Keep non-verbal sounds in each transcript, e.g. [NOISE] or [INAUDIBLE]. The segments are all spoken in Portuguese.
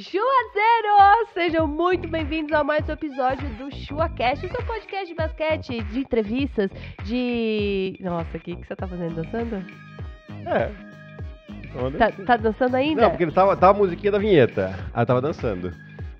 Juazeiros! Sejam muito bem-vindos a mais um episódio do ChuaCast, o seu podcast de basquete, de entrevistas, de. Nossa, o que, que você tá fazendo dançando? É, Tá, tá, dançando ainda? Não, porque ele tava, tava a musiquinha da vinheta. Ela tava dançando.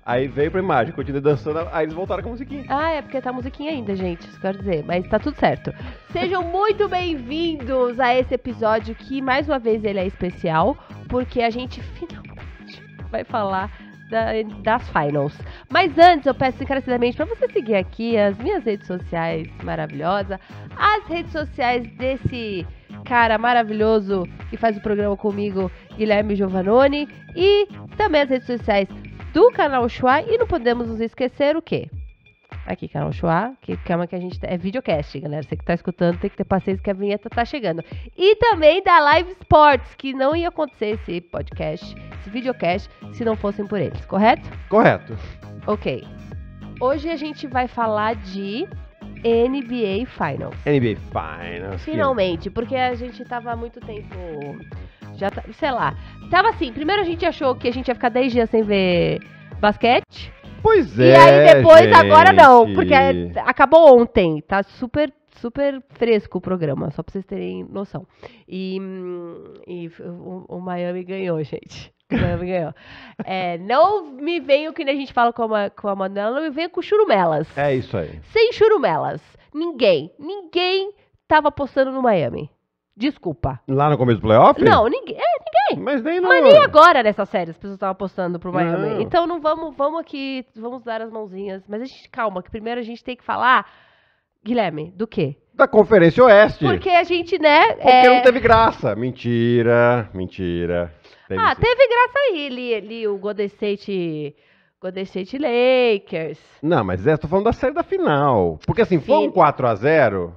Aí veio pra imagem, continuei dançando, aí eles voltaram com a musiquinha. Ah, é porque tá a musiquinha ainda, gente, isso quero dizer, mas tá tudo certo. Sejam muito bem-vindos a esse episódio que, mais uma vez, ele é especial, porque a gente finalmente vai falar da, das finals. Mas antes, eu peço encarecidamente para você seguir aqui as minhas redes sociais maravilhosas, as redes sociais desse cara maravilhoso que faz o programa comigo, Guilherme Giovanoni, e também as redes sociais do canal Chua. E não podemos nos esquecer o quê? Aqui, canal Chua, que calma é que a gente é videocast, galera. Você que tá escutando tem que ter paciência que a vinheta tá chegando. E também da Live Sports, que não ia acontecer esse podcast, esse videocast, se não fossem por eles, correto? Correto. Ok. Hoje a gente vai falar de NBA Finals. NBA Finals. Finalmente, que... porque a gente tava há muito tempo. Já tá, sei lá. Tava assim, primeiro a gente achou que a gente ia ficar 10 dias sem ver basquete. Pois é. E aí é, depois, gente. agora não, porque é, acabou ontem. Tá super super fresco o programa, só pra vocês terem noção. E, hum, e o, o, Miami ganhou, gente. É, é, não me venho, que nem a gente fala com a, com a Manuela, não me venho com churumelas. É isso aí. Sem churumelas. Ninguém, ninguém tava apostando no Miami. Desculpa. Lá no começo do playoff? Não, ninguém. É, ninguém. Mas nem, Mas nem agora nessa série as pessoas estavam apostando pro Miami. Não. Então não vamos, vamos aqui, vamos dar as mãozinhas. Mas a gente, calma, que primeiro a gente tem que falar, Guilherme, do quê? Da Conferência Oeste. Porque a gente, né? Porque é... não teve graça. Mentira, mentira ah, teve graça aí, li, li o Golden State, Golden State Lakers. Não, mas é, tô falando da série da final. Porque assim, foi um 4x0,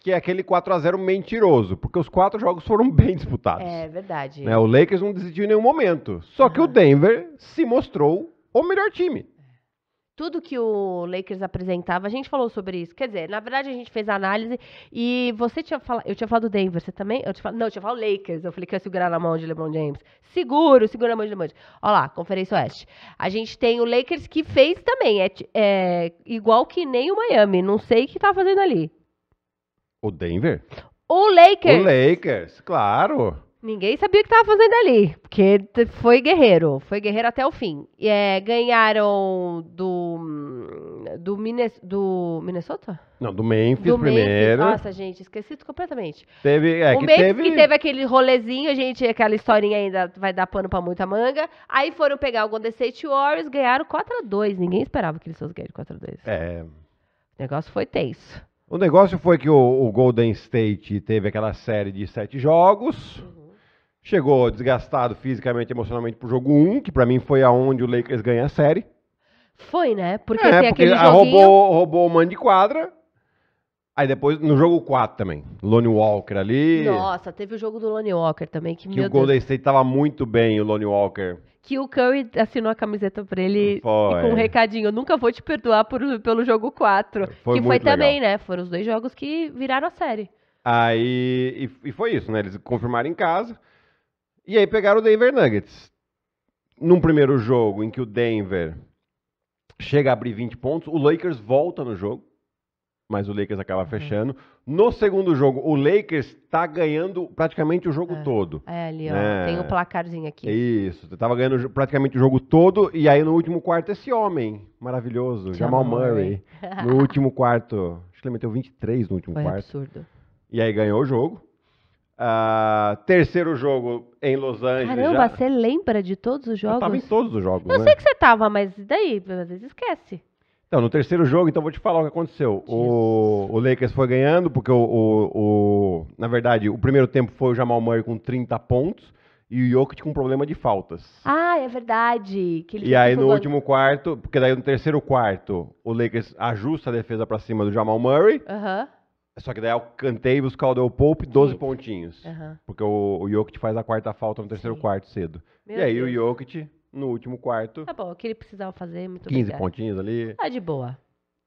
que é aquele 4x0 mentiroso, porque os quatro jogos foram [LAUGHS] bem disputados. É verdade. Né, o Lakers não decidiu em nenhum momento. Só que o Denver se mostrou o melhor time tudo que o Lakers apresentava, a gente falou sobre isso. Quer dizer, na verdade a gente fez a análise e você tinha falado, eu tinha falado do Denver, você também? Eu tinha não, eu tinha falado Lakers, eu falei que ia segurar na mão de LeBron James. Seguro, segura na mão de LeBron James. Olha lá, Conferência Oeste. A gente tem o Lakers que fez também, é, é igual que nem o Miami, não sei o que tá fazendo ali. O Denver? O Lakers. O Lakers, claro. Ninguém sabia o que estava fazendo ali, porque foi guerreiro, foi guerreiro até o fim. É, ganharam do do, do Minnesota? Não, do Memphis do primeiro. Memphis. Nossa, gente, esqueci completamente. Teve, é, o que Memphis teve... que teve aquele rolezinho, gente, aquela historinha ainda vai dar pano pra muita manga. Aí foram pegar o Golden State Warriors, ganharam 4x2. Ninguém esperava que eles fossem ganhar 4x2. É. O negócio foi tenso. O negócio foi que o, o Golden State teve aquela série de sete jogos. Uhum. Chegou desgastado fisicamente e emocionalmente pro jogo 1, um, que para mim foi aonde o Lakers ganha a série. Foi, né? Porque é, tem porque aquele joguinho... roubou, roubou o Mãe de quadra. Aí depois, no jogo 4 também, Lone Walker ali. Nossa, teve o jogo do Lone Walker também. Que, que o Golden Deus. State tava muito bem, o Lone Walker. Que o Curry assinou a camiseta pra ele foi. com um recadinho. Eu nunca vou te perdoar por, pelo jogo 4. É, foi que foi legal. também, né? Foram os dois jogos que viraram a série. Aí, e, e foi isso, né? Eles confirmaram em casa. E aí pegaram o Denver Nuggets. Num primeiro jogo em que o Denver chega a abrir 20 pontos. O Lakers volta no jogo, mas o Lakers acaba uhum. fechando. No segundo jogo, o Lakers está ganhando praticamente o jogo é. todo. É, ali, ó. Né? Tem o um placarzinho aqui. Isso, tava ganhando praticamente o jogo todo. E aí no último quarto, esse homem maravilhoso, Jamal, Jamal Murray. Murray. no último quarto, acho que ele meteu 23 no último Foi quarto. Absurdo. E aí ganhou o jogo. Uh, terceiro jogo em Los Angeles. Caramba, já... você lembra de todos os jogos? Eu tava em todos os jogos. Eu né? sei que você tava, mas daí, às vezes esquece. Então, no terceiro jogo, então vou te falar o que aconteceu. O, o, Lakers foi ganhando, porque o, o, o, Na verdade, o primeiro tempo foi o Jamal Murray com 30 pontos e o Jokic com problema de faltas. Ah, é verdade. e aí no último quarto, porque daí no terceiro quarto, o Lakers ajusta a defesa para cima do Jamal Murray. Aham. Uh -huh. Só que daí eu cantei e buscar o Del Pope 12 Sim. pontinhos. Uhum. Porque o, o Jokic faz a quarta falta no terceiro Sim. quarto cedo. Meu e aí Deus. o Jokic, no último quarto. Tá bom, o que ele precisava fazer, muito 15 obrigado. pontinhos ali. Tá de boa.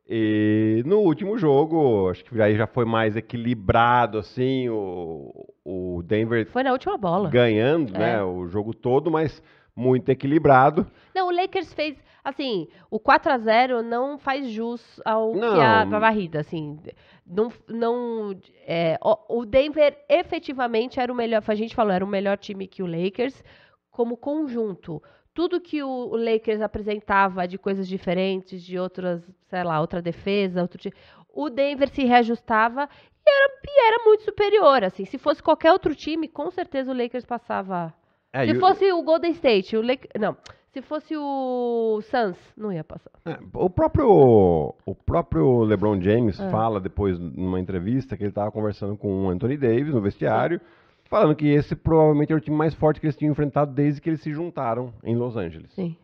E no último jogo, acho que aí já foi mais equilibrado, assim, o, o Denver. Foi na última bola. Ganhando, é. né? O jogo todo, mas muito equilibrado. Não, o Lakers fez, assim, o 4 a 0 não faz jus ao não. que a varrida, assim, não, não é, o Denver efetivamente era o melhor, a gente falou, era o melhor time que o Lakers como conjunto. Tudo que o Lakers apresentava de coisas diferentes, de outras, sei lá, outra defesa, outro time, o Denver se reajustava e era, e era muito superior, assim. Se fosse qualquer outro time, com certeza o Lakers passava é, se fosse o Golden State, o Le- não, se fosse o Suns, não ia passar. É, o, próprio, o próprio LeBron James é. fala depois numa entrevista que ele estava conversando com o Anthony Davis no vestiário, Sim. falando que esse provavelmente era o time mais forte que eles tinham enfrentado desde que eles se juntaram em Los Angeles. Sim.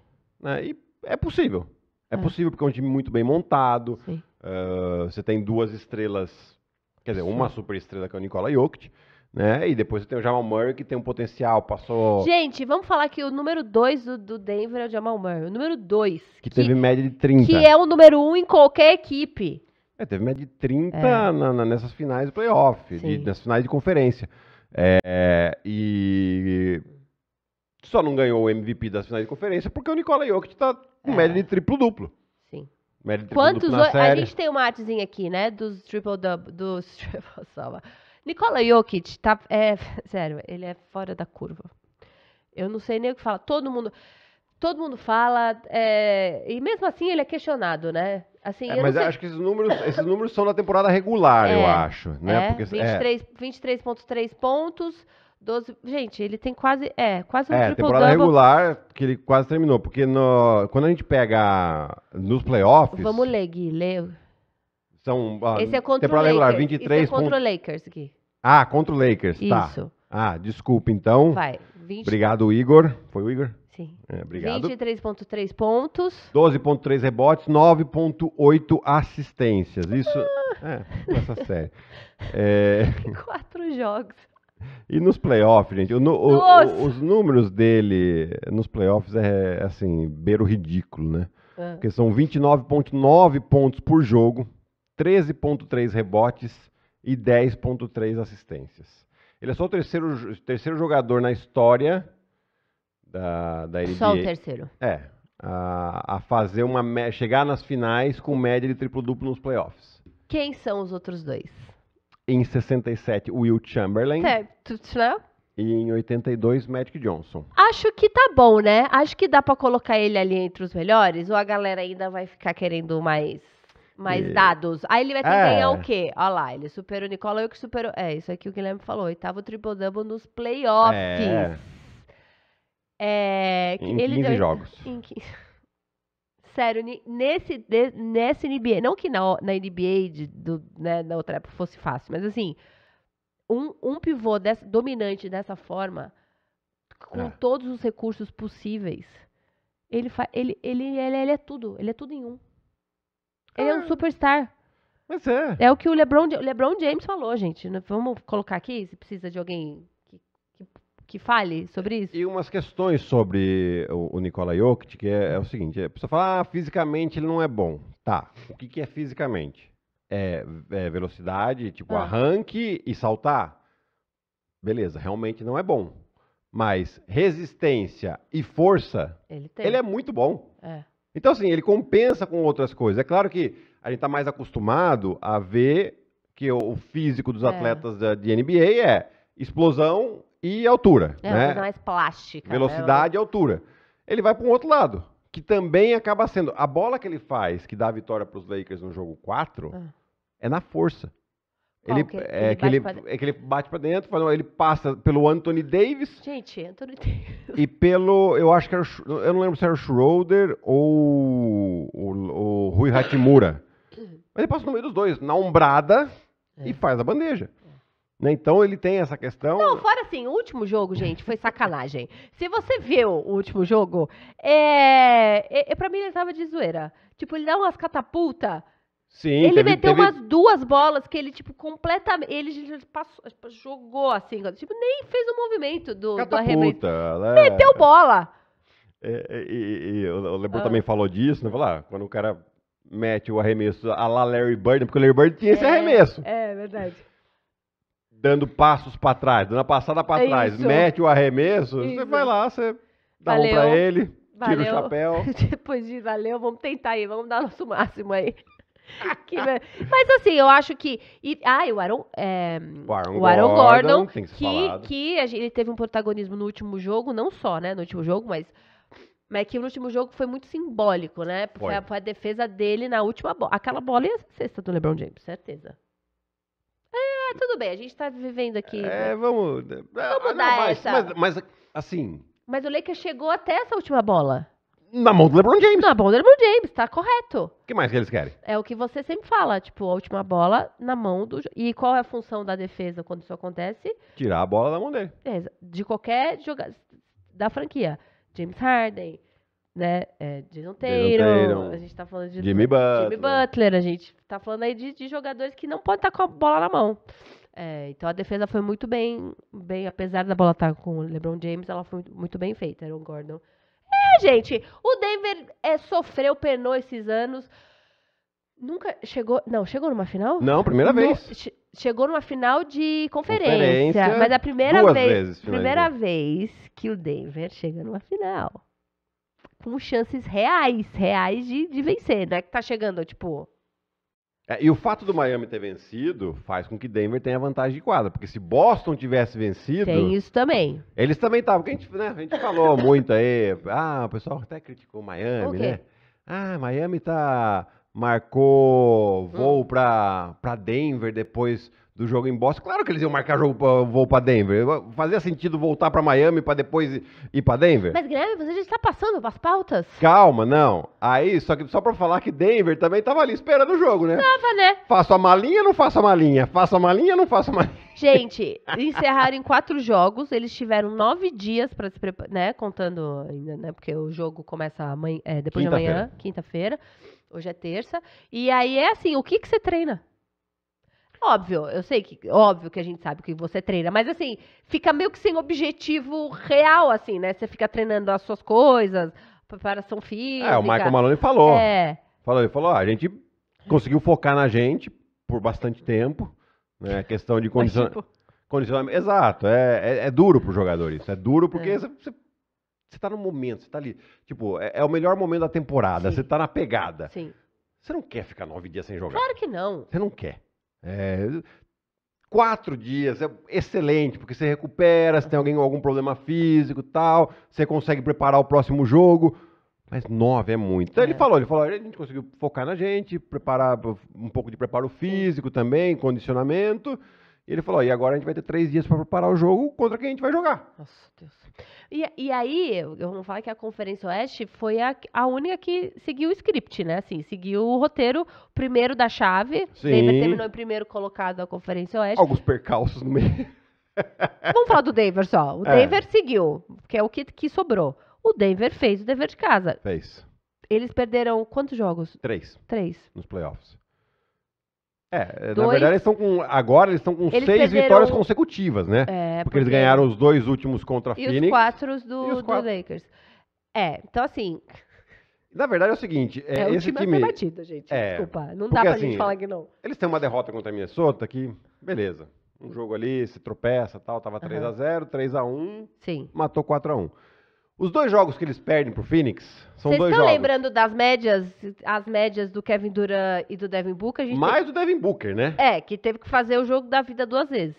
É, e é possível. É, é, possível porque é um time muito bem montado. Sim. Uh, você tem duas estrelas, quer dizer, Sim. uma super estrela que é o Nikola Jokic né? E depois você tem o Jamal Murray que tem um potencial, passou. Gente, vamos falar que o número 2 do, do, Denver é o Jamal Murray. O número 2. Que, que, teve média de 30. Que é o número 1 um em qualquer equipe. É, teve média de 30 é. na, na, nessas finais do playoff, de, nessas finais de conferência. É, e só não ganhou o MVP das finais de conferência porque o Nikola Jokic tá com é. média de triplo-duplo. Sim. Média de triplo-duplo na série. A gente tem uma artezinha aqui, né? Dos triple-double, dos [LAUGHS] triple-soma. Nicola Jokic tá. É, [LAUGHS] sério, ele é fora da curva. Eu não sei nem o que fala. Todo mundo. Todo mundo fala. É, e mesmo assim ele é questionado, né? Assim, é, mas sei... acho que esses números, esses números são da temporada regular, [LAUGHS] é, eu acho. Né? É, 23,3 23. É, pontos. 12. Gente, ele tem quase. É, quase um é, triple temporada double. regular que ele quase terminou. Porque no, quando a gente pega nos playoffs. Vamos ler, Gui, lê. São, Esse é contra o Lakers. regular, 23. Esse é contra o Lakers, Gui. Ah, contra o Lakers, tá. Isso. tá. Ah, desculpa, então. Vai. 20... Obrigado, Igor. Foi o Igor? Sim. É, obrigado. 23,3 pontos. 12,3 rebotes, 9,8 assistências. Isso. Ah. É, essa [LAUGHS] série. É... Quatro jogos. E nos playoffs, gente, o, o, os números dele nos playoffs é assim, beiro ridículo, né? Ah. Porque são 29,9 pontos por jogo, 13,3 rebotes, e 10,3 assistências. Ele é só o terceiro, terceiro jogador na história da, da NBA. Só o terceiro. É. A, a fazer uma chegar nas finais com média de triplo-duplo nos playoffs. Quem são os outros dois? Em 67, Will Chamberlain. Certo, né? E em 82, Magic Johnson. Acho que tá bom, né? Acho que dá para colocar ele ali entre os melhores, ou a galera ainda vai ficar querendo mais mas e... É. dados. Aí ele vai ter que é. ganhar o quê? Olha lá, ele superou o Nicola, eu que superou. É, isso aqui o Guilherme falou. Oitavo triple-double nos playoffs. É. É, em ele 15 jogos. Em 15... [LAUGHS] Sério, nesse, nesse NBA, não que na, na NBA de, do, né, na outra época fosse fácil, mas assim, um, um pivô dominante dessa forma, com é. todos os recursos possíveis, ele, fa, ele, ele, ele, ele é tudo, ele é tudo em um. Ele é um ah. superstar. Mas é. É o que o LeBron, o LeBron James falou, gente. Vamos colocar aqui, se precisa de alguém que, que, que fale sobre isso. E umas questões sobre o, o Nikola Jokic, que é, é o seguinte, é, a pessoa fala, ah, fisicamente ele não é bom. Tá, o que, que é fisicamente? É, é velocidade, tipo ah. arranque e saltar? Beleza, realmente não é bom. Mas resistência e força, ele, ele é muito bom. É. Então, assim, ele compensa com outras coisas. É claro que a gente está mais acostumado a ver que o físico dos é. atletas de NBA é explosão e altura. É, né? mais plástica. Né? Velocidade né? e altura. Ele vai para um outro lado, que também acaba sendo. A bola que ele faz, que dá a vitória para os Lakers no jogo 4, ah. é na força. Ele, que é, é que ele, é, que ele, bate para dentro, faz, ele passa pelo Anthony Davis. Gente, Anthony Davis. E pelo, eu acho que era, eu não lembro se era o Schroeder ou o, Rui Hatimura. [COUGHS] Mas ele passa no meio dos dois, na umbrada é. e faz a bandeja. Né? Então ele tem essa questão. Não, fora assim, o último jogo, gente, foi sacanagem. [LAUGHS] Se você viu o último jogo, é, é, pra mim ele tava de zoeira. Tipo, ele dá umas catapultas Sim, ele teve, meteu teve... umas duas bolas que ele, tipo, completamente. Ele passou, tipo, jogou assim, tipo, nem fez o movimento do, do arremesso. Né? Meteu bola! É, é, e o Lebron ah. também falou disso, né? Falar, ah, quando o cara mete o arremesso a Larry Bird, né? porque o Larry Bird tinha esse é, arremesso. É, verdade. Dando passos para trás, dando a passada para trás, isso. mete o arremesso, isso. você vai lá, você dá valeu. um pra ele, valeu. tira o chapéu. [LAUGHS] Depois de valeu, vamos tentar aí, vamos dar nosso máximo aí. [LAUGHS] que, mas assim, eu acho que. E, ah, e o Aaron, é, o Aaron, o Aaron Gordon, Gordon que, que, que a gente, ele teve um protagonismo no último jogo, não só, né? No último jogo, mas. Mas que no último jogo foi muito simbólico, né? Foi, foi. A, foi a, defesa dele na última bola. Aquela bola ia ser sexta do LeBron James, certeza. É, tudo bem, a gente tá vivendo aqui. É, né? vamos. Vamos ah, dar não, mas, essa. Mas, mas, assim. Mas o Lakers chegou até essa última bola. Na mão do LeBron James. Na mão do LeBron James, tá correto. O que mais que eles querem? É o que você sempre fala, tipo, a última bola na mão do. E qual é a função da defesa quando isso acontece? Tirar a bola da mão dele. É, de qualquer jogador da franquia. James Harden, né? É, Jason Taylor, a gente tá falando de Jimmy Butler. Jimmy Butler, a gente tá falando aí de, de jogadores que não podem estar tá com a bola na mão. É, então a defesa foi muito bem, bem, apesar da bola estar tá com o LeBron James, ela foi muito bem feita. Aaron Gordon gente? O Denver é, sofreu, penou esses anos. Nunca chegou. Não, chegou numa final? Não, primeira vez. chegou numa final de conferência. conferência mas é a primeira vez. Vezes, primeira vez que o Denver chega numa final. Com chances reais, reais de, de vencer, não é que tá chegando, tipo, é, e o fato do Miami ter vencido faz com que Denver tenha vantagem de quadra, porque se Boston tivesse vencido. Tem isso também. Eles também estavam. A, gente, né, a gente falou [LAUGHS] muito aí. Ah, o pessoal até criticou Miami, okay. né? Ah, Miami tá marcou voo hum. para Denver depois do jogo em Boston. Claro que eles iam marcar jogo pra, voo para Denver. Fazia sentido voltar para Miami para depois ir para Denver? Mas Guilherme, você já está passando as pautas? Calma, não. Aí, só que só para falar que Denver também tava ali esperando o jogo, né? Tava, né? Faço a malinha, não faço a malinha. Faço a malinha, não faço a malinha. [LAUGHS] Gente, encerraram em quatro jogos. Eles tiveram nove dias para se preparar, né? Contando ainda, né? Porque o jogo começa amanhã, é, depois quinta de amanhã, quinta-feira. Hoje é terça. E aí é assim, o que que você treina? Óbvio, eu sei que, óbvio que a gente sabe que você treina, mas assim, fica meio que sem objetivo real, assim, né? Você fica treinando as suas coisas, preparação física. É, o Michael Maloney falou. É. Falou, ele falou, a gente conseguiu focar na gente por bastante tempo, né? A questão de condiciona... tipo... condicionamento. Exato, é, é, é, duro pro jogador isso, é duro é. porque você, você você tá no momento, você tá ali. Tipo, é, é o melhor momento da temporada, Sim. você tá na pegada. Sim. Você não quer ficar nove dias sem jogar. Claro que não. Você não quer. É, quatro dias é excelente, porque você recupera, se tem alguém com algum problema físico tal, você consegue preparar o próximo jogo. Mas nove é muito. Então é. ele falou, ele falou, a gente conseguiu focar na gente, preparar um pouco de preparo físico também, condicionamento ele falou: e agora a gente vai ter três dias para preparar o jogo contra quem a gente vai jogar. Nossa, Deus. E, e aí, eu não falar que a Conferência Oeste foi a, a única que seguiu o script, né? Assim, seguiu o roteiro primeiro da chave. Sim. Denver terminou em primeiro colocado da Conferência Oeste. Alguns percalços no meio. [LAUGHS] Vamos falar do Denver só. O é. Denver seguiu, que é o que, que sobrou. O Denver fez o dever de casa. Fez. Eles perderam quantos jogos? Três. Três. Nos playoffs. É, dois... na verdade eles estão com. Agora eles estão com eles seis perderam... vitórias consecutivas, né? É, porque... porque, eles ganharam os dois últimos contra a e Phoenix. Os quatro do, e os quatro do Lakers. É, então assim. Na verdade é o seguinte, é, é o esse time... É batido, gente, é, desculpa, não porque, dá pra assim, gente falar que não. Eles têm uma derrota contra a Minnesota que, beleza, um jogo ali, se tropeça tal, tava 3x0, 3x1, Sim. matou 4x1. Os dois jogos que eles perdem pro Phoenix são Cês dois jogos. Vocês estão lembrando das médias, as médias do Kevin Durant e do Devin Booker? Mais teve... do Devin Booker, né? É, que teve que fazer o jogo da vida duas vezes.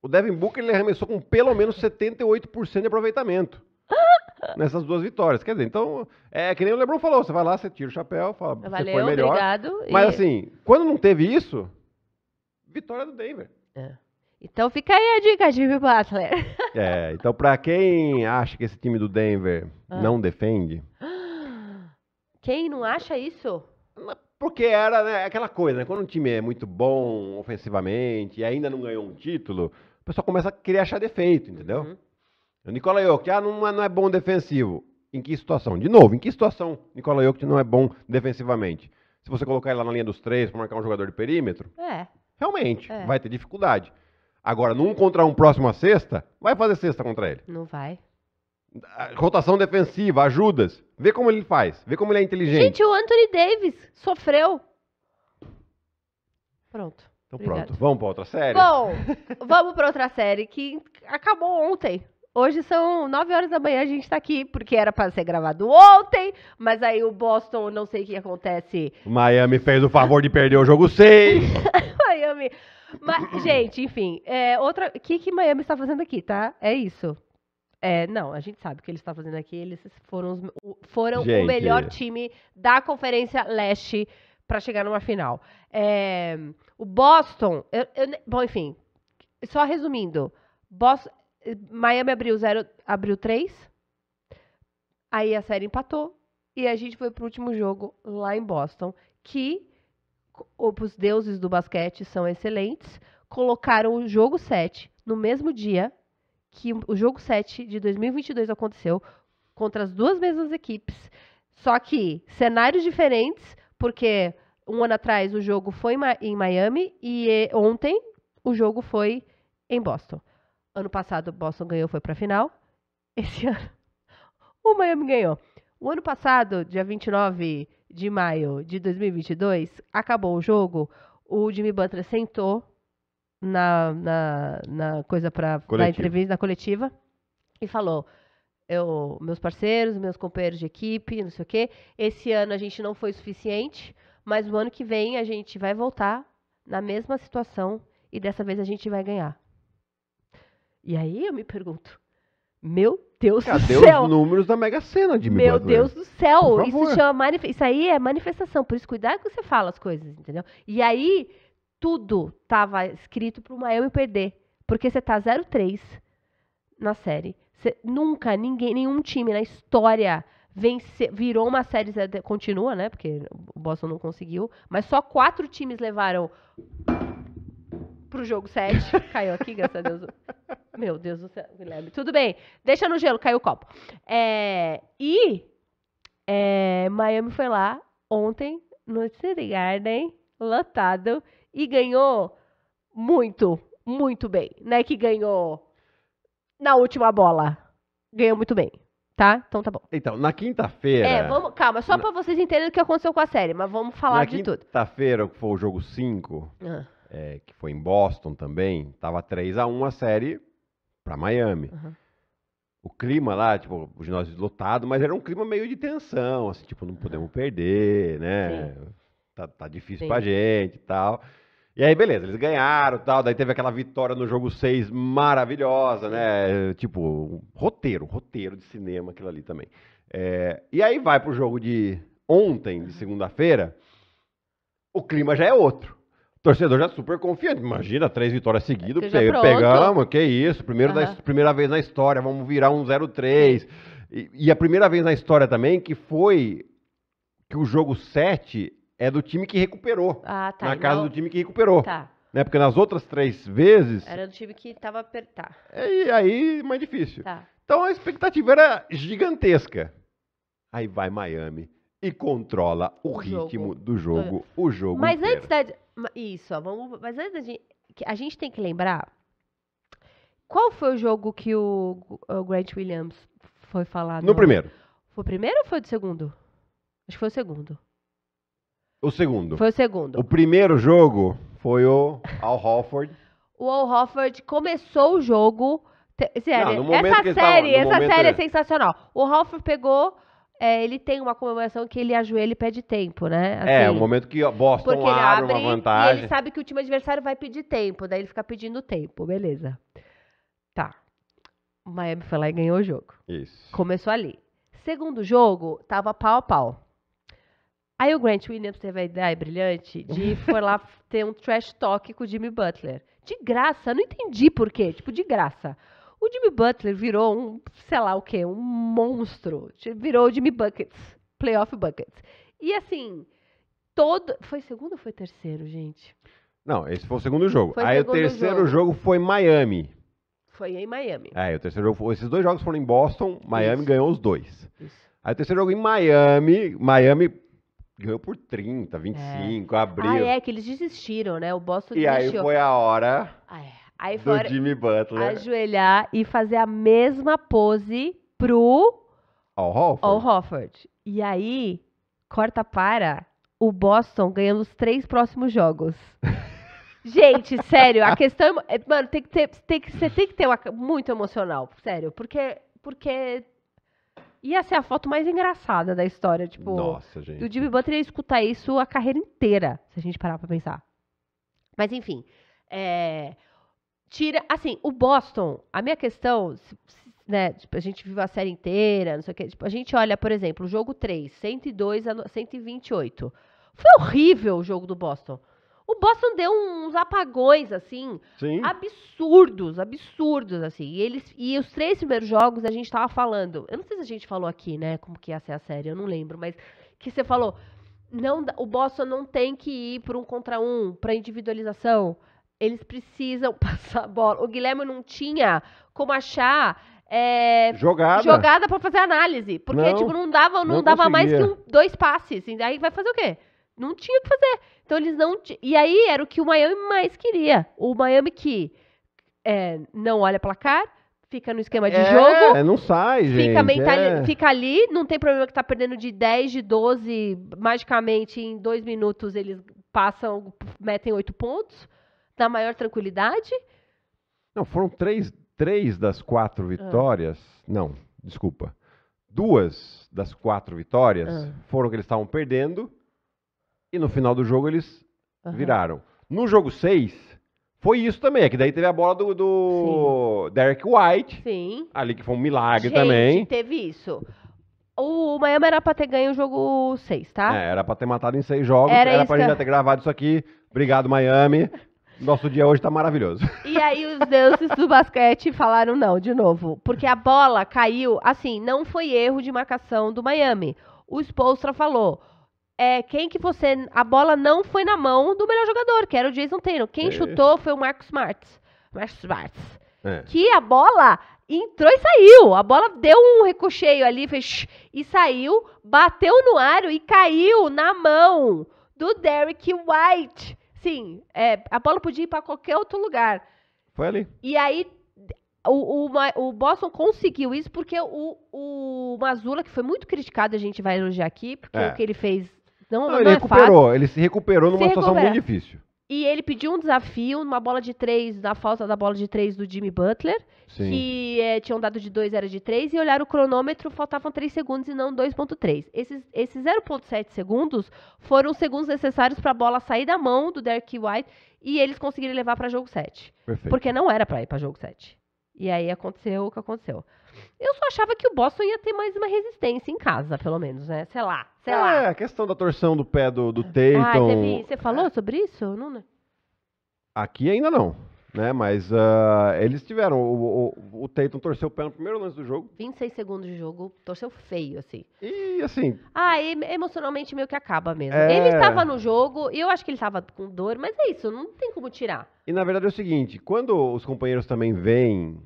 O Devin Booker ele arremessou com pelo menos 78% de aproveitamento [LAUGHS] nessas duas vitórias. Quer dizer, então, é que nem o LeBron falou, você vai lá, você tira o chapéu, fala, Valeu, você foi melhor. obrigado. Mas e... assim, quando não teve isso, vitória do Denver. É. Então fica aí a dica, Jimmy Butler. É, então para quem acha que esse time do Denver ah. não defende. Quem não acha isso? Porque era né, aquela coisa, né? Quando um time é muito bom ofensivamente e ainda não ganhou um título, o pessoal começa a querer achar defeito, entendeu? Uhum. O Nicola Jokic, ah, não é, não é bom defensivo. Em que situação? De novo, em que situação Nicola Jokic não é bom defensivamente? Se você colocar ele lá na linha dos três para marcar um jogador de perímetro, é. realmente é. vai ter dificuldade. Agora, num contra um próximo a sexta, vai fazer sexta contra ele. Não vai. Rotação defensiva, ajudas. Vê como ele faz, vê como ele é inteligente. Gente, o Anthony Davis sofreu. Pronto. Então pronto, vamos para outra série? Bom, [LAUGHS] vamos para outra série que acabou ontem. Hoje são 9 horas da manhã, a gente está aqui, porque era para ser gravado ontem, mas aí o Boston, não sei o que acontece. Miami fez o favor de perder o jogo 6. [LAUGHS] Miami mas, gente, enfim. É, outra. O que, que Miami está fazendo aqui, tá? É isso. É, não, a gente sabe o que eles estão fazendo aqui. Eles foram, os, foram o melhor time da Conferência Leste para chegar numa final. É, o Boston. Eu, eu, bom, enfim. Só resumindo. Boston, Miami abriu 0, abriu 3. Aí a série empatou. E a gente foi pro último jogo lá em Boston. Que os deuses do basquete são excelentes, colocaram o jogo 7 no mesmo dia que o jogo 7 de 2022 aconteceu, contra as duas mesmas equipes, só que cenários diferentes, porque um ano atrás o jogo foi em Miami e ontem o jogo foi em Boston. Ano passado Boston ganhou, foi para a final. Esse [LAUGHS] ano o Miami ganhou. O ano passado, dia 29 de maio de 2022, acabou o jogo, o Jimmy Butler sentou na, na, na coisa para na entrevista, na coletiva, e falou: eu, meus parceiros, meus companheiros de equipe, não sei o quê, esse ano a gente não foi suficiente, mas o ano que vem a gente vai voltar na mesma situação e dessa vez a gente vai ganhar. E aí eu me pergunto, meu Deus Cadê é, do céu. Cadê os números da Mega Sena, de Meu Deus do céu. Isso, chama isso aí é manifestação. Por isso, cuidado que você fala as coisas, entendeu? E aí, tudo tava escrito pro Miami perder. Porque você tá 0-3 na série. Você, nunca, ninguém, nenhum time na história vence, virou uma série. Continua, né? Porque o Boston não conseguiu. Mas só quatro times levaram pro jogo 7. [LAUGHS] Caiu aqui, graças a Deus. Meu Deus do céu, Guilherme. Tudo bem. Deixa no gelo, caiu o copo. É, e é, Miami foi lá ontem no City Garden, lotado, e ganhou muito, muito bem. Não é que ganhou na última bola. Ganhou muito bem. Tá? Então tá bom. Então, na quinta-feira. É, vamos. Calma, só na... pra vocês entenderem o que aconteceu com a série, mas vamos falar de tudo. Na quinta-feira, que foi o jogo 5. Ah é, que foi em Boston também, tava 3 a 1 a série para Miami. Uhum. O clima lá, tipo, o ginásio lotado, mas era um clima meio de tensão, assim, tipo, não podemos perder, né? Tá, tá difícil Sim. pra gente e tal. E aí, beleza, eles ganharam tal. Daí teve aquela vitória no jogo 6 maravilhosa, né? Tipo, roteiro, roteiro de cinema, aquilo ali também. É, e aí vai pro jogo de ontem, de segunda-feira, o clima já é outro torcedor já super confiante. Imagina, três vitórias seguidas, é pegamos, que isso, primeiro uhum. primeira vez na história, vamos virar um 0-3. E, e, a primeira vez na história também que foi que o jogo 7 é do time que recuperou. Ah, tá. Na casa não... do time que recuperou. Tá. Né? Porque nas outras três vezes. Era do time que tava apertar. Tá. É, e aí, mais difícil. Tá. Então a expectativa era gigantesca. Aí vai Miami e controla o, o ritmo jogo. do jogo, é. o jogo. Mas inteiro. antes da. Isso, vamos. Mas antes a gente, a gente tem que lembrar qual foi o jogo que o, o Grant Williams foi falar? No, no, primeiro. Foi o primeiro ou foi o segundo? Acho que foi o segundo. O segundo. Foi o segundo. O primeiro jogo foi o Al Hofford. o Al Hofford começou o jogo. Sério, essa série, essa série é sensacional. O Hofford pegou é, ele tem uma comemoração que ele ajoelha e pede tempo, né? É, é assim, é, o momento que Boston porque ele abre, uma vantagem. E ele sabe que o time adversário vai pedir tempo, daí ele fica pedindo tempo, beleza. Tá. O Miami foi lá e ganhou o jogo. Isso. Começou ali. Segundo jogo, tava pau a pau. Aí o Grant Williams teve a ideia brilhante de [LAUGHS] for lá ter um trash talk com o Jimmy Butler. De graça, não entendi por quê. Tipo, de graça. O Jimmy Butler virou um, sei lá o que, um monstro. Virou o Jimmy Buckets, playoff Buckets. E assim, todo. Foi segundo ou foi terceiro, gente? Não, esse foi o segundo jogo. Foi Aí segundo o terceiro jogo. jogo. foi Miami. Foi em Miami. É, o terceiro jogo. Esses dois jogos foram em Boston, Miami Isso. ganhou os dois. Isso. Aí o terceiro jogo em Miami, Miami ganhou por 30, 25, é. abriu. Ah, é, que eles desistiram, né? O Boston e desistiu. E aí foi a hora. Ah, é. Aí fora, do Jimmy Butler. Ajoelhar e fazer a mesma pose pro Al Horford. Al E aí, corta para o Boston ganhando os três próximos jogos. [LAUGHS] Gente, sério, a questão é, é, mano, tem que ter, tem que, você tem que ter uma, muito emocional, sério, porque porque ia ser a foto mais engraçada da história, tipo, Nossa, gente. o Jimmy Butler ia escutar isso a carreira inteira, se a gente parar para pensar. Mas enfim, é, tira. Assim, o Boston, a minha questão, né? Tipo, a gente viu a série inteira, não sei o quê. Tipo, a gente olha, por exemplo, o jogo 3, 102 a 128. Foi horrível o jogo do Boston. O Boston deu uns apagões, assim, Sim. absurdos, absurdos, assim. E, eles, e os três primeiros jogos a gente tava falando. Eu não sei se a gente falou aqui, né? Como que ia ser a série, eu não lembro, mas que você falou. Não, o Boston não tem que ir para um contra um, para individualização. Eles precisam [LAUGHS] passar a bola. O Guilherme não tinha como achar é, jogada, jogada para fazer análise. Porque, não, tipo, não dava, não, não dava mais que um, dois passes. E aí vai fazer o quê? Não tinha o que fazer. Então eles não. E aí era o que o Miami mais queria. O Miami que é, não olha placar, fica no esquema de é, jogo. É, não sai, gente. Fica, é. fica ali, não tem problema que tá perdendo de 10, de 12. Magicamente, em dois minutos, eles passam, metem oito pontos. Na maior tranquilidade? Não, foram três, três das quatro ah. vitórias. Ah. Não, desculpa. Duas das quatro vitórias ah. foram que eles estavam perdendo e no final do jogo eles viraram. No jogo seis foi isso também. É que daí teve a bola do, do Derek White. Sim. Ali que foi um milagre Gente, também. teve isso. O Miami era pra ter ganho o jogo 6, tá? É, era pra ter matado em seis jogos. Era, era pra gente já ter gravado isso aqui. Obrigado, Miami. [LAUGHS] Nosso dia hoje tá maravilhoso. E aí os deuses do basquete falaram não de novo, porque a bola caiu, assim, não foi erro de marcação do Miami. O Spolstra falou: é, quem que você. A bola não foi na mão do melhor jogador, que era o Jason Taylor. Quem é. chutou foi o Marcos Smart. Marcos Smart. É. Que a bola entrou e saiu. A bola deu um ricocheio ali, fez e saiu, bateu no aro e caiu na mão do Derrick White. Sim, é, a bola podia ir para qualquer outro lugar. Foi ali. E aí o, o, o, Boston conseguiu isso porque o, o Mazula, que foi muito criticado, a gente vai elogiar aqui, porque é. o que ele fez não, não, não ele é recuperou, fácil. Ele se recuperou numa se situação muito difícil. E ele pediu um desafio, uma bola de três, na falta da bola de três do Jimmy Butler, Sim. que é, eh, tinham dado de dois, era de três, e olharam o cronômetro, faltavam três segundos e não 2.3. Esses, esses 0.7 segundos foram os segundos necessários para a bola sair da mão do Derek White e eles conseguirem levar para jogo 7. Perfeito. Porque não era para ir para jogo 7. E aí aconteceu o que aconteceu. Eu só achava que o Boston ia ter mais uma resistência em casa, pelo menos, né? Sei lá, sei é, lá. É, a questão da torção do pé do, do Tatum. Ah, teve, você falou é. sobre isso, Nuna? Aqui ainda não, né? Mas uh, eles tiveram. O, o, o Tatum torceu o pé no primeiro lance do jogo. 26 segundos de jogo, torceu feio, assim. E assim. Ah, e, emocionalmente meio que acaba mesmo. É... Ele estava no jogo, e eu acho que ele estava com dor, mas é isso, não tem como tirar. E na verdade é o seguinte: quando os companheiros também veem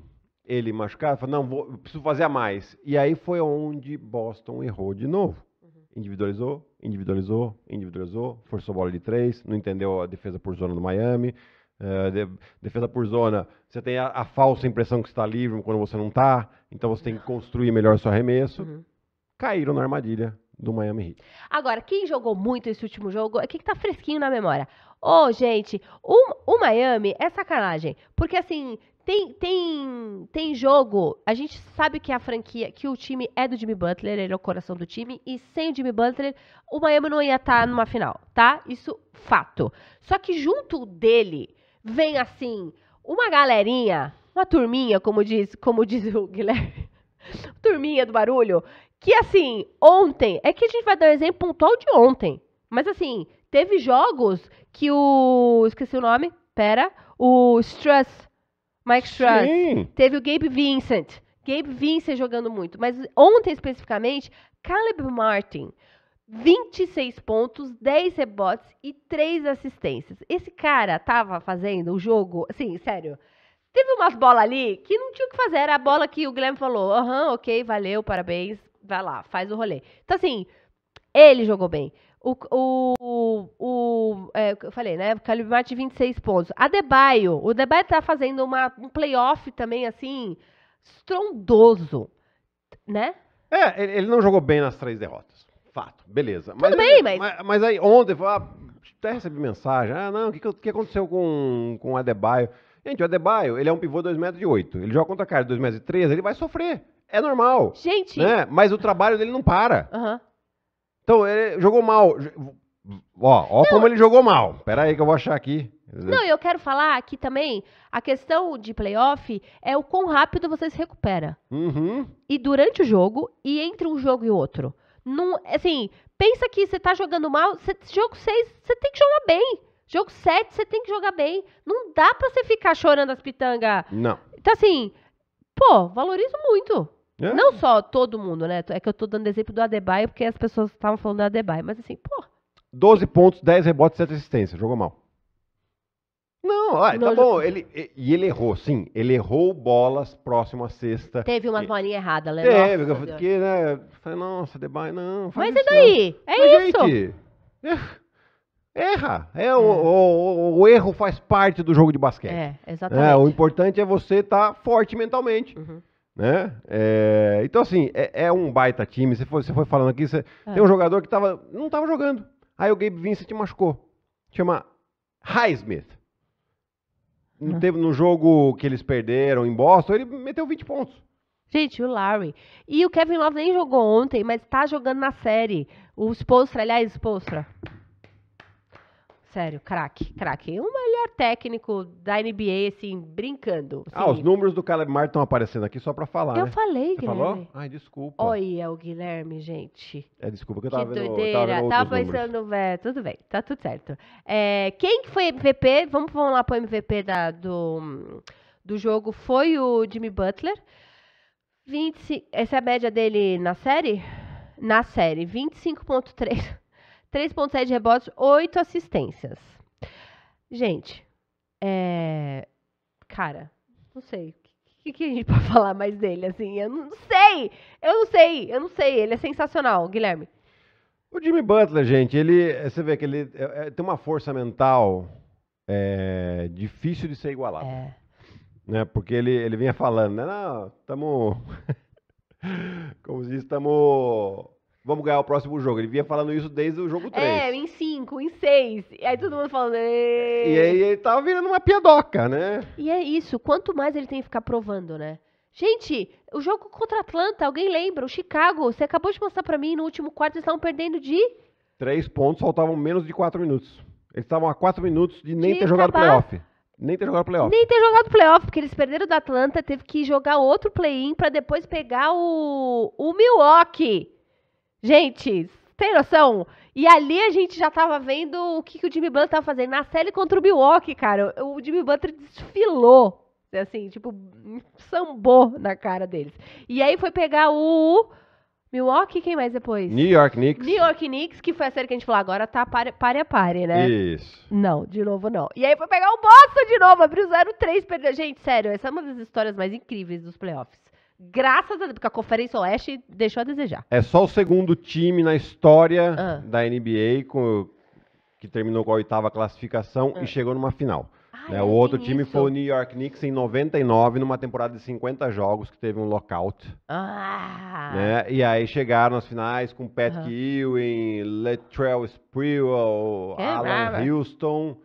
ele machucado, falou, não, vou, preciso fazer a mais. E aí foi onde Boston errou de novo. Uhum. Individualizou, individualizou, individualizou, forçou bola de três, não entendeu a defesa por zona do Miami. Uh, de, defesa por zona, você tem a, a, falsa impressão que está livre quando você não está, então você tem que construir melhor seu arremesso. Uhum. Caíram na armadilha do Miami Heat. Agora, quem jogou muito esse último jogo, é quem está fresquinho na memória. Ô, oh, gente, o, o Miami é sacanagem. Porque, assim, tem, tem, tem jogo. A gente sabe que a franquia, que o time é do Jimmy Butler, ele é o coração do time. E sem o Jimmy Butler, o Miami não ia estar tá numa final, tá? Isso, fato. Só que junto dele vem, assim, uma galerinha, uma turminha, como diz, como [LAUGHS] diz o Guilherme. turminha do barulho. Que, assim, ontem. É que a gente vai dar um exemplo pontual de ontem. Mas, assim, Teve jogos que o. Esqueci o nome. Pera. O Struss. Mike Struss. Sim. Teve o Gabe Vincent. Gabe Vincent jogando muito. Mas ontem especificamente, Caleb Martin. 26 pontos, 10 rebotes e 3 assistências. Esse cara tava fazendo o jogo, assim, sério. Teve umas bolas ali que não tinha o que fazer. Era a bola que o Guilherme falou: aham, ok, valeu, parabéns, vai lá, faz o rolê. Então, assim, ele jogou bem. O, o, o é, eu falei, né? Calibmate 26 pontos. Adebayo. O Debaio tá fazendo uma, um playoff também, assim, estrondoso, né? É, ele não jogou bem nas três derrotas. Fato, beleza. Mas, Tudo bem, é, mas... mas... mas aí ontem, ah, até recebi mensagem, ah, não, o que, que aconteceu com, com o Adebayo? Gente, o Adebayo, ele é um pivô de 2 metros de Ele joga contra a cara de 2 metros e ele vai sofrer. É normal. Gente. Né? Mas o trabalho dele não para. Uhum. Então, ele jogou mal. Ó, ó não, como ele jogou mal. Pera aí que eu vou achar aqui. Não, eu quero falar aqui também, a questão de playoff é o quão rápido você se recupera. Uhum. E durante o jogo, e entre um jogo e outro. Num, assim, pensa que você tá jogando mal, cê, jogo 6, você tem que jogar bem. Jogo 7, você tem que jogar bem. Não dá pra você ficar chorando as pitangas. Não. Então, assim, pô, valorizo muito. É. Não só todo mundo, né? É que eu tô dando exemplo do Adebayo, porque as pessoas estavam falando do Adebayo, mas assim, pô. 12 pontos, 10 rebotes, 7 assistências. Jogou mal. Não, ah, tá bom. Ele, e ele errou, sim. Ele errou bolas próximo à sexta. Teve umas bolinhas erradas, Léo. Né? Teve, nossa, porque, né? Falei, nossa, Debye, não. Mas e é daí? É Mas, isso. Gente, erra. É, é, O, o, o, erro faz parte do jogo de basquete. É, é exatamente. É, o importante é você estar tá forte mentalmente. Uhum. Né? É, então, assim, é, é, um baita time. Você foi, você foi falando aqui, você, é. tem um jogador que tava, não estava jogando. Aí o Gabe Vincent machucou. Chama Highsmith. No, hum. teve, no jogo que eles perderam em Boston, ele meteu 20 pontos. Gente, o Larry. E o Kevin Love nem jogou ontem, mas está jogando na série. O Spolstra, aliás, Spolstra. Sério, craque, craque. O melhor técnico da NBA, assim, brincando. Assim. Ah, os assim. números do Caleb Martin estão aparecendo aqui só pra falar, Eu né? falei, Você Guilherme. falou? Ai, desculpa. Olha o Guilherme, gente. É, desculpa que eu tava que vendo, doideira. Tava, vendo tava pensando, velho, tudo bem, tá tudo certo. É, quem que foi MVP? Vamos, vamos lá pro MVP da, do, do jogo. Foi o Jimmy Butler. 25, essa é a média dele na série? Na série, 25.3. 3,7 rebotes, 8 assistências. Gente, é. Cara, não sei. O que, que a gente [LAUGHS] pode falar mais dele, assim? Eu não sei! Eu não sei, eu não sei. Ele é sensacional, Guilherme. O Jimmy Butler, gente, ele. Você vê que ele é, é tem uma força mental é, difícil de ser igualada. É. Né? Porque ele, ele vinha falando, né? Não, estamos. [LAUGHS] Como se diz, estamos vamos ganhar o próximo jogo. Ele vinha falando isso desde o jogo 3. É, em 5, em 6. Aí todo mundo falando. E aí ele tava virando uma piadoca, né? E é isso. Quanto mais ele tem que ficar provando, né? Gente, o jogo contra Atlanta, alguém lembra? O Chicago, você acabou de mostrar para mim no último quarto, eles estavam perdendo de. Três pontos, faltavam menos de quatro minutos. Eles estavam a quatro minutos de nem de ter jogado playoff. Nem ter jogado playoff. Nem ter jogado playoff, porque eles perderam da Atlanta, teve que jogar outro play-in para depois pegar o, o Milwaukee. Gente, tem noção? E ali a gente já tava vendo o que, que o Jimmy Butler tava fazendo. Na série contra o Milwaukee, cara, o Jimmy Butler desfilou. Assim, tipo, sambou na cara deles. E aí foi pegar o. Milwaukee, quem mais depois? New York Knicks. New York Knicks, que foi a série que a gente falou, agora tá pare, pare a pare, né? Isso. Não, de novo não. E aí foi pegar o Boston de novo, abriu 0-3, perdeu. Gente, sério, essa é uma das histórias mais incríveis dos playoffs. Graças a Deus, porque a Conferência Oeste deixou a desejar. É só o segundo time na história ah. da NBA com, que terminou com a oitava classificação e ah. chegou numa final. Né, o outro time isso. foi o New York Knicks em 99, numa temporada de 50 jogos, que teve um lockout. Ah. Né? E aí chegaram as finais com Pat uhum. Ewing, Latrell Sprewell, Alan Houston.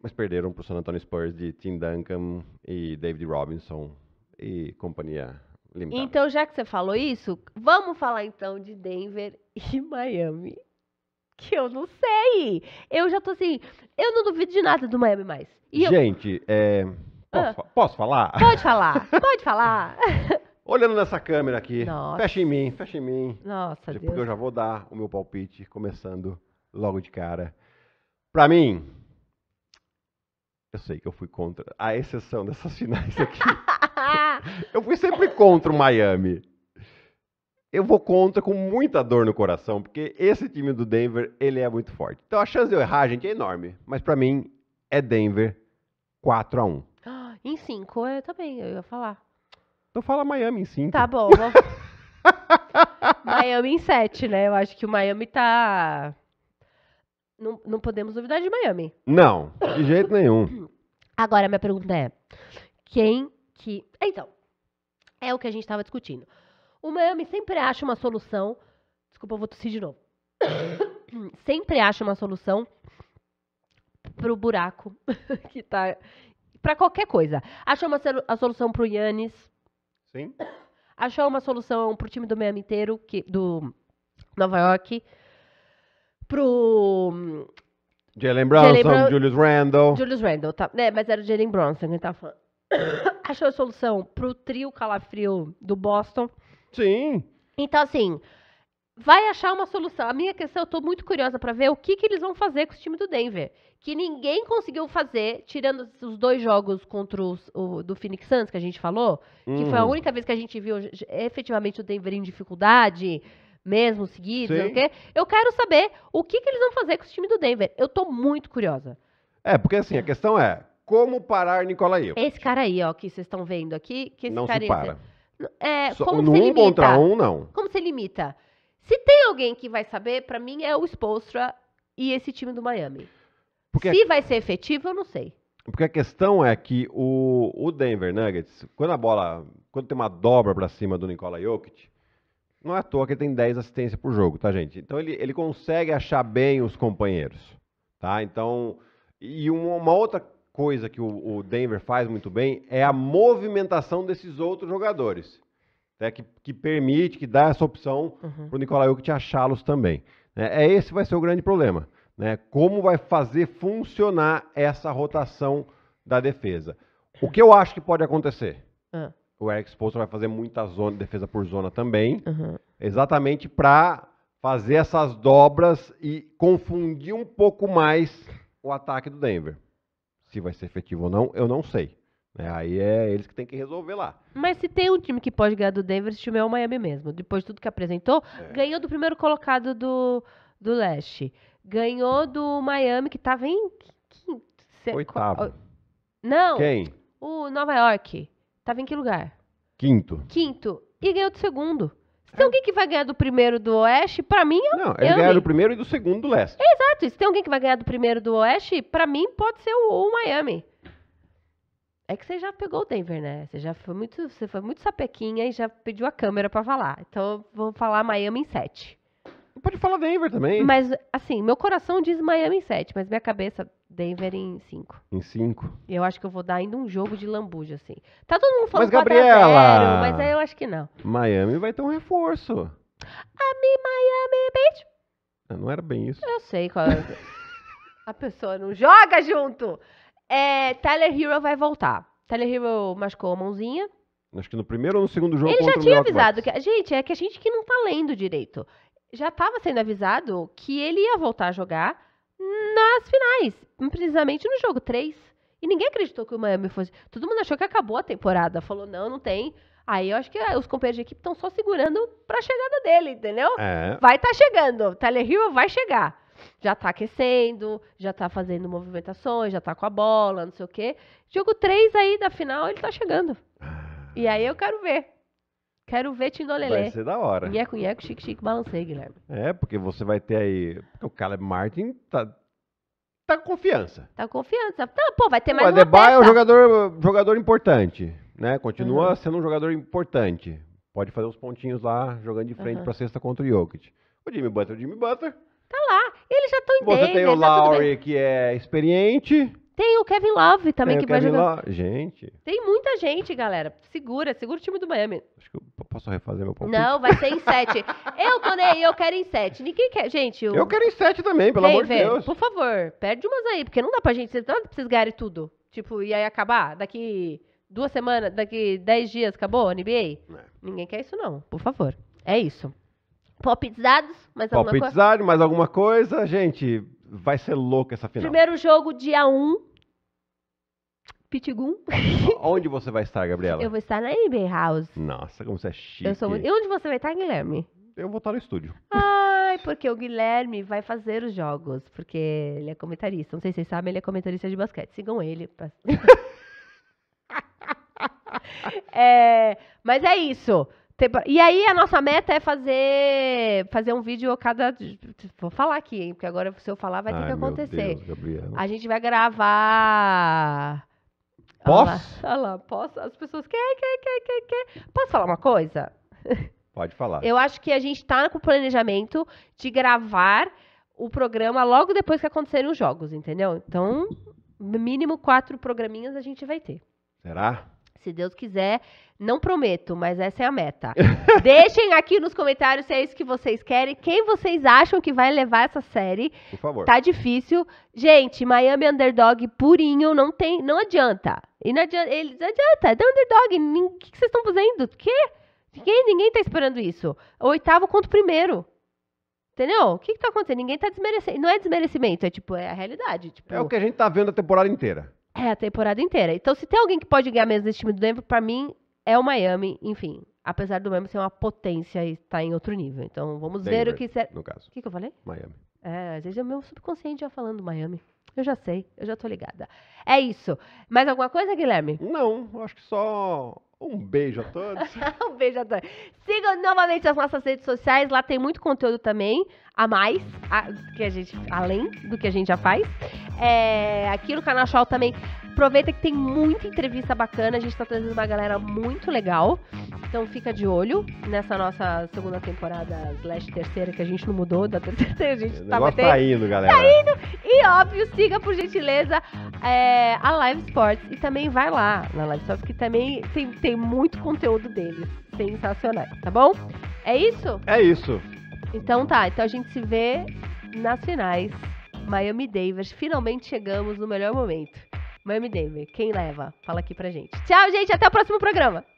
Mas perderam para o San Antonio Spurs de Tim Duncan e David Robinson e Companhia Limitada. Então, já que você falou isso, vamos falar então de Denver [LAUGHS] e Miami. Que eu não sei. Eu já tô assim, eu não duvido de nada do Miami mais. E Gente, eu... é, ah. posso, ah. posso falar? Pode falar, [LAUGHS] pode falar. [LAUGHS] Olhando nessa câmera aqui, Nossa. fecha em mim, fecha em mim. Nossa, Porque tipo, Deus. eu já vou dar o meu palpite, começando logo de cara. Pra mim, eu sei que eu fui contra, a exceção dessas finais aqui eu fui sempre contra o Miami. Eu vou contra com muita dor no coração, porque esse time do Denver, ele é muito forte. Então a chance de eu errar, gente, é enorme. Mas para mim, é Denver 4 a 1 [GASPS] Em 5, eu também, eu ia falar. Então fala Miami em 5. Tá bom. [LAUGHS] [LAUGHS] Miami em 7, né? Eu acho que o Miami tá... Não, não podemos duvidar de Miami. Não, de jeito nenhum. Agora, minha pergunta é: quem que. Então, é o que a gente estava discutindo. O Miami sempre acha uma solução. Desculpa, eu vou tossir de novo. [COUGHS] sempre acha uma solução pro buraco [LAUGHS] que tá. Pra qualquer coisa. Achou uma a solução pro Yannis. Sim. [COUGHS] Achou uma solução pro time do Miami inteiro, que, do Nova York. Pro. Jalen Bronson, Jalen Bron Julius Randle. Julius Randle, tá. É, mas era o Jalen Bronson que ele tava falando. [COUGHS] achou a solução pro trio calafrio do Boston. Sim. Então, assim, vai achar uma solução. A minha questão, eu tô muito curiosa para ver o que, que eles vão fazer com o time do Denver. Que ninguém conseguiu fazer, tirando os dois jogos contra os, o do Phoenix Suns, que a gente falou, hum. que foi a hum. única vez que a gente viu efetivamente o Denver em dificuldade, mesmo seguido, não sei o quê. Eu quero saber o que, que eles vão fazer com o time do Denver. Eu tô muito curiosa. É, porque assim, a questão é, como parar Nicolaev? Esse cara aí, ó, que vocês estão vendo aqui, que esse não cara se para. É, Só, como no um contra um, não. Como você limita? Se tem alguém que vai saber, para mim é o Spolstra e esse time do Miami. Porque se a... vai ser efetivo, eu não sei. Porque a questão é que o, o Denver Nuggets, quando a bola, quando tem uma dobra para cima do Nikola Jokic, não é à toa que ele tem 10 assistências por jogo, tá, gente? Então ele, ele consegue achar bem os companheiros, tá? Então, e uma outra coisa que o, o Denver faz muito bem é a movimentação desses outros jogadores. Né, que, que, permite, que dá essa opção uhum. para o Nicolau Jokic achá-los também. Né. É, esse vai ser o grande problema. Né? Como vai fazer funcionar essa rotação da defesa? O que eu acho que pode acontecer? Uhum. O Eric Spoelstra vai fazer muita zona, defesa por zona também, uhum. exatamente para fazer essas dobras e confundir um pouco mais o ataque do Denver. Se vai ser efetivo ou não, eu não sei. É, aí é eles que tem que resolver lá. Mas se tem um time que pode ganhar do Denver, esse time é o Miami mesmo. Depois de tudo que apresentou, é. ganhou do primeiro colocado do, do leste. Ganhou do Miami, que estava em quinto. Oitavo. Não. Quem? O Nova York. Tava em que lugar? Quinto. Quinto. E ganhou do segundo. Tem alguém que vai ganhar do primeiro do Oeste, para mim é Não, ele ganhar do primeiro e do segundo do Leste. exato. se tem alguém que vai ganhar do primeiro do Oeste, para mim pode ser o, o, Miami. É que você já pegou o Denver, né? Você já foi muito, você foi muito sapequinha e já pediu a câmera para falar. Então vou falar Miami em sete. Pode falar Denver também. Mas assim, meu coração diz Miami em sete, mas minha cabeça Denver em 5. Em 5? Eu acho que eu vou dar ainda um jogo de lambuja, assim. Tá todo mundo falando mas, Gabriela, zero, mas aí eu acho que não. Miami vai ter um reforço. Ami Miami Beach. Não era bem isso. Eu sei qual é. [LAUGHS] A pessoa não joga junto. É, Tyler Hero vai voltar. Tyler Hero machucou a mãozinha. Acho que no primeiro ou no segundo jogo. Ele já tinha avisado que. Gente, é que a gente que não tá lendo direito. Já tava sendo avisado que ele ia voltar a jogar nas finais, precisamente no jogo 3. E ninguém acreditou que o Miami fosse. Todo mundo achou que acabou a temporada. Falou, não, não tem. Aí eu acho que eh, os companheiros de equipe estão só segurando pra chegada dele, entendeu? É. Vai estar tá chegando. Tyler Hill vai chegar. Já tá aquecendo, já tá fazendo movimentações, já tá com a bola, não sei o quê. Jogo 3 aí da final, ele tá chegando. Ah. E aí eu quero ver. Quero ver Tindolelé. Vai ser da hora. Nheco, nheco, chique, chique, balancei, Guilherme. É, porque você vai ter aí... Porque o Caleb Martin tá... Tá com confiança. Tá com confiança. Tá, pô, vai ter mais O uma peça. é um jogador, jogador importante, né? Continua uhum. sendo um jogador importante. Pode fazer uns pontinhos lá, jogando de frente uhum. pra sexta contra o Jokic. O Jimmy Butler, o Jimmy Butler. Tá lá. Eles já estão em Você tem o tá Lowry, tá que é experiente. Tem o Kevin Love também Tem que vai Kevin jogar. Love. Gente. Tem muita gente, galera. Segura, segura o time do Miami. Acho que eu posso refazer meu palpite. Não, vai ser em sete. [LAUGHS] eu tô nem aí, eu quero em sete. Ninguém quer. Gente, o... Eu quero em sete também, pelo amor de Deus. Por favor, perde umas aí, porque não dá pra gente. Vocês, não vocês ganharem tudo. Tipo, e aí acabar daqui duas semanas, daqui dez dias, acabou a NBA? É. Ninguém quer isso, não. Por favor. É isso. Palpitizados, mais alguma coisa? mais alguma coisa, gente. Vai ser louco essa final. Primeiro jogo, dia 1, um, Pitigum. [LAUGHS] Onde você vai estar, Gabriela? Eu vou estar na NB House. Nossa, como você é chique. Eu sou... Muito... E onde você vai estar, Guilherme? Eu vou estar no estúdio. Ai, porque o Guilherme vai fazer os jogos, porque ele é comentarista. Não sei se vocês sabem, ele é comentarista de basquete. Sigam ele. Pra... [LAUGHS] é, mas é isso. E aí a nossa meta é fazer fazer um vídeo cada. Vou falar aqui, hein? Porque agora se eu falar vai ter Ai, que acontecer. Deus, a gente vai gravar Posso? Olha lá, posso? As pessoas quer, quer, quer, quer, quer. Posso falar uma coisa? [LAUGHS] Pode falar. Eu acho que a gente está com o planejamento de gravar o programa logo depois que acontecerem os jogos, entendeu? Então, mínimo quatro programinhas a gente vai ter. Será? Se Deus quiser, não prometo, mas essa é a meta. [LAUGHS] Deixem aqui nos comentários se é isso que vocês querem, quem vocês acham que vai levar essa série. Por favor. Tá difícil. Gente, Miami Underdog purinho não tem, não adianta. E não adianta, eles adianta, é Underdog. O que, que vocês estão fazendo? Quê? Ninguém, ninguém tá esperando isso. oitavo contra o primeiro. Entendeu? O que, que tá acontecendo? Ninguém tá desmerecendo. Não é desmerecimento, é tipo, é a realidade. Tipo... É o que a gente tá vendo a temporada inteira. É, a temporada inteira. Então, se tem alguém que pode ganhar mesmo desse time do Denver, para mim é o Miami, enfim. Apesar do Miami ser uma potência e estar tá em outro nível. Então, vamos Denver, ver o que será. No caso. O que, que, eu falei? Miami. É, às vezes é o meu subconsciente já falando Miami. Eu já sei, eu já tô ligada. É isso. Mais alguma coisa, Guilherme? Não, acho que só um beijo a [LAUGHS] todos. um beijo a todos. Sigam novamente as nossas redes sociais, lá tem muito conteúdo também a mais, a, que a gente, além do que a gente já faz. É, aqui no canal Show também Aproveita que tem muita entrevista bacana, a gente tá trazendo uma galera muito legal. Então fica de olho nessa nossa segunda temporada, slash terceira, que a gente não mudou da terceira, [LAUGHS] a gente tá, tá batendo. Tá indo, galera. Tá indo. E óbvio, siga por gentileza é, a Live Sports. E também vai lá na Live Sports, que também tem, tem muito conteúdo deles. Sensacional, tá bom? É isso? É isso. Então tá, então a gente se vê nas finais. Miami Davis, finalmente chegamos no melhor momento. Miami Davis, quem leva? Fala aqui pra gente. Tchau, gente, até o próximo programa.